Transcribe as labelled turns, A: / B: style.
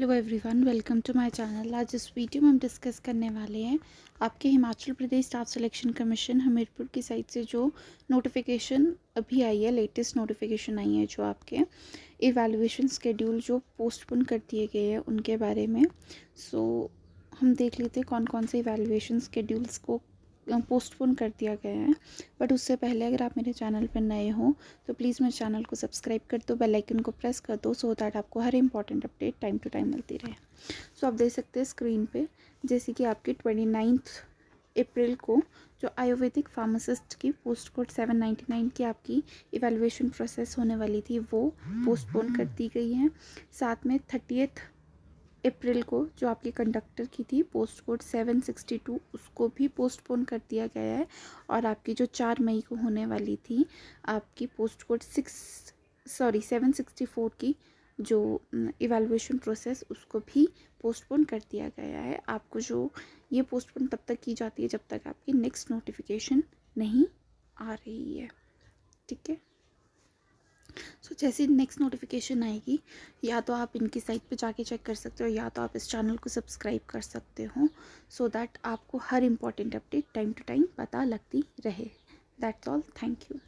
A: hello everyone welcome to my channel आज इस video में हम डिस्कस करने वाले हैं आपके Himachal Pradesh staff selection commission Hamirpur की साइड से जो नोटिफिकेशन अभी आई है लेटेस्ट नोटिफिकेशन आई है जो आपके इवेलुएशन स्केड्यूल जो पोस्टपोन कर दिए गए हैं उनके बारे में सो so, हम देख लेते हैं कौन कौन से इवेलुएशन स्केड्यूल्स को पोस्टपोन कर दिया गया है बट उससे पहले अगर आप मेरे चैनल पर नए हो तो प्लीज़ मेरे चैनल को सब्सक्राइब कर दो बेल आइकन को प्रेस कर दो सो दैट आपको हर important update time to time मिलती रहे सो so, आप देख सकते हैं स्क्रीन पे जैसे कि आपके ट्वेंटी नाइन्थ अप्रैल को जो आयुर्वेदिक फार्मासिस्ट की post code seven ninety nine की आपकी इवेलुएशन प्रोसेस होने वाली थी वो पोस्टपोन कर दी गई है साथ में थर्टीथ अप्रैल को जो आपके कंडक्टर की थी post code seven sixty two उसको भी पोस्टपोन कर दिया गया है और आपकी जो चार मई को होने वाली थी आपकी post code six sorry seven sixty four की जो इवेलुएशन प्रोसेस उसको भी पोस्टपोन कर दिया गया है आपको जो ये पोस्टपोन तब तक की जाती है जब तक आपकी नेक्स्ट नोटिफिकेशन नहीं आ रही है ठीक है सो so, जैसे नेक्स्ट नोटिफिकेशन आएगी या तो आप इनकी साइट पे जाके चेक कर सकते हो या तो आप इस चैनल को सब्सक्राइब कर सकते हो सो so दैट आपको हर important update time to time पता लगती रहे दैट्स ऑल थैंक यू